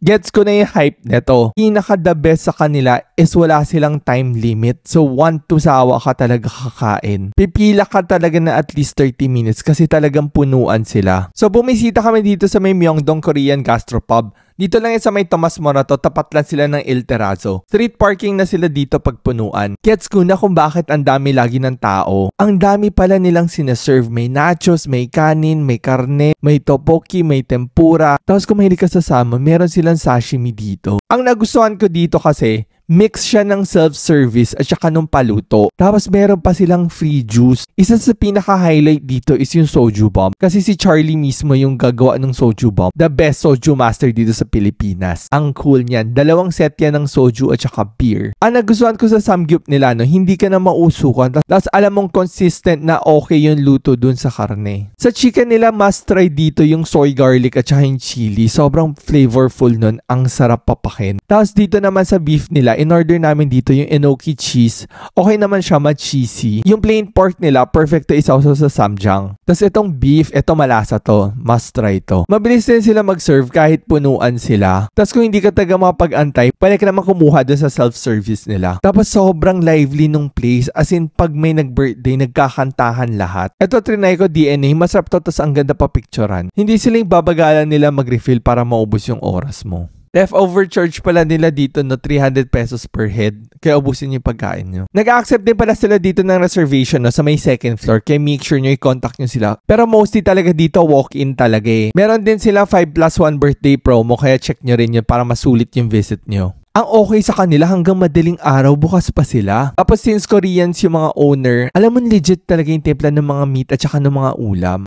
Gets ko na yung hype nito. Pinaka the best sa kanila is wala silang time limit. So, want to sawa ka talaga kakain. Pipila ka talaga na at least 30 minutes kasi talagang punuan sila. So, bumisita kami dito sa may Myeongdong Korean Gastropub. Dito lang yan sa may Tomas Morato, tapat lang sila ng El Terrazo. Street parking na sila dito pagpunuan. Gets ko na kung bakit ang dami lagi ng tao. Ang dami pala nilang sineserve. May nachos, may kanin, may karne, may topoki, may tempura. Tapos kung mahilig ka sa salmon, meron silang sashimi dito. Ang nagustuhan ko dito kasi, mix siya ng self-service at saka nung paluto. Tapos meron pa silang free juice. Isa sa pinaka-highlight dito is yung soju bomb. Kasi si Charlie mismo yung gagawa ng soju bomb. The best soju master dito sa Pilipinas. Ang cool niyan. Dalawang set yan ng soju at saka beer. Ang nagustuhan ko sa samgyup nila, no, hindi ka na mausukan. Tapos alam mong consistent na okay yung luto dun sa karne. Sa chicken nila, must try dito yung soy garlic at saka yung chili. Sobrang flavorful nun. Ang sarap papakin. Tapos dito naman sa beef nila, in-order namin dito yung enoki cheese. Okay naman siya, ma-cheesy. Yung plain pork nila, perfect to isawsaw sa samjang. Tapos itong beef, ito malasa to. Must try to. Mabilis din sila mag-serve kahit punuan sila. Tapos kung hindi ka taga mapag-antay, pwede ka naman kumuha doon sa self-service nila. Tapos sobrang lively nung place. As in, pag may nag-birthday, nagkakantahan lahat. Ito trinay ko DNA, masarap to. Tapos ang ganda pa picturean. Hindi sila yung babagalan nila mag-refill para maubos yung oras mo. Leftover charge pala nila dito na 300 pesos per head. Kaya ubusin yung pagkain niyo. Nag-accept din pala sila dito ng reservation no, sa may second floor. Kaya make sure niyo i-contact niyo sila. Pero mostly talaga dito walk-in talaga eh. Meron din sila 5 plus 1 birthday promo. Kaya check niyo rin yun para masulit yung visit niyo. ang okay sa kanila hanggang madaling araw bukas pa sila. Tapos since Koreans yung mga owner, alam mo legit talaga yung templa ng mga meat at saka ng mga ulam.